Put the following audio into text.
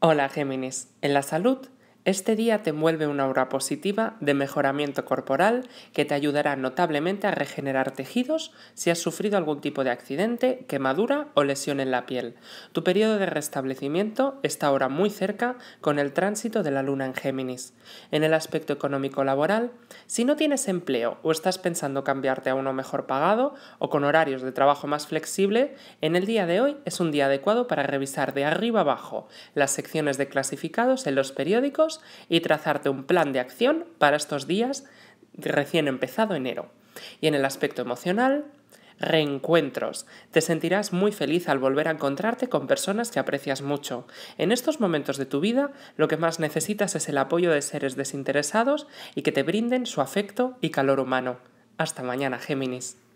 Hola Géminis, en la salud este día te envuelve una aura positiva de mejoramiento corporal que te ayudará notablemente a regenerar tejidos si has sufrido algún tipo de accidente, quemadura o lesión en la piel. Tu periodo de restablecimiento está ahora muy cerca con el tránsito de la luna en Géminis. En el aspecto económico laboral, si no tienes empleo o estás pensando cambiarte a uno mejor pagado o con horarios de trabajo más flexible, en el día de hoy es un día adecuado para revisar de arriba abajo las secciones de clasificados en los periódicos y trazarte un plan de acción para estos días recién empezado enero. Y en el aspecto emocional, reencuentros. Te sentirás muy feliz al volver a encontrarte con personas que aprecias mucho. En estos momentos de tu vida, lo que más necesitas es el apoyo de seres desinteresados y que te brinden su afecto y calor humano. Hasta mañana, Géminis.